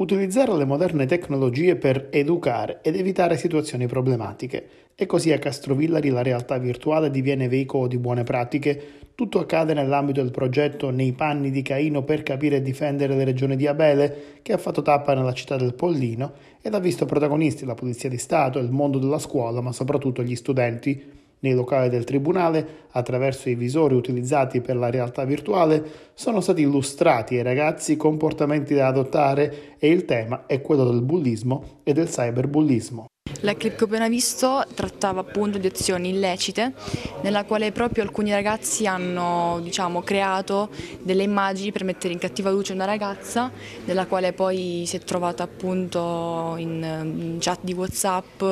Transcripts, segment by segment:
Utilizzare le moderne tecnologie per educare ed evitare situazioni problematiche. E così a Castrovillari la realtà virtuale diviene veicolo di buone pratiche. Tutto accade nell'ambito del progetto Nei panni di Caino per capire e difendere le regioni di Abele, che ha fatto tappa nella città del Pollino ed ha visto protagonisti la Polizia di Stato, il mondo della scuola, ma soprattutto gli studenti. Nei locali del Tribunale, attraverso i visori utilizzati per la realtà virtuale, sono stati illustrati ai ragazzi i comportamenti da adottare e il tema è quello del bullismo e del cyberbullismo. La clip che ho appena visto trattava appunto di azioni illecite nella quale proprio alcuni ragazzi hanno diciamo, creato delle immagini per mettere in cattiva luce una ragazza nella quale poi si è trovata appunto in, in chat di Whatsapp.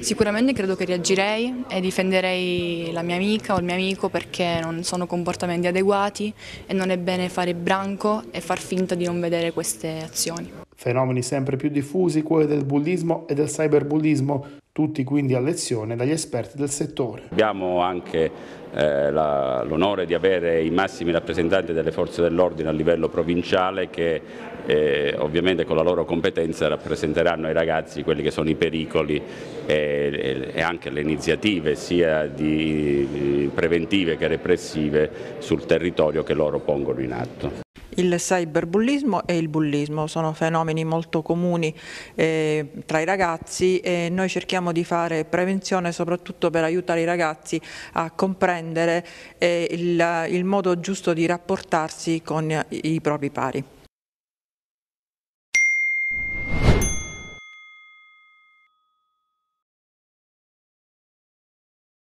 Sicuramente credo che reagirei e difenderei la mia amica o il mio amico perché non sono comportamenti adeguati e non è bene fare branco e far finta di non vedere queste azioni fenomeni sempre più diffusi quelli del bullismo e del cyberbullismo, tutti quindi a lezione dagli esperti del settore. Abbiamo anche eh, la, l'onore di avere i massimi rappresentanti delle forze dell'ordine a livello provinciale che eh, ovviamente con la loro competenza rappresenteranno ai ragazzi quelli che sono i pericoli e, e anche le iniziative sia di, di preventive che repressive sul territorio che loro pongono in atto. Il cyberbullismo e il bullismo sono fenomeni molto comuni eh, tra i ragazzi e noi cerchiamo di fare prevenzione soprattutto per aiutare i ragazzi a comprendere eh, il, il modo giusto di rapportarsi con i propri pari.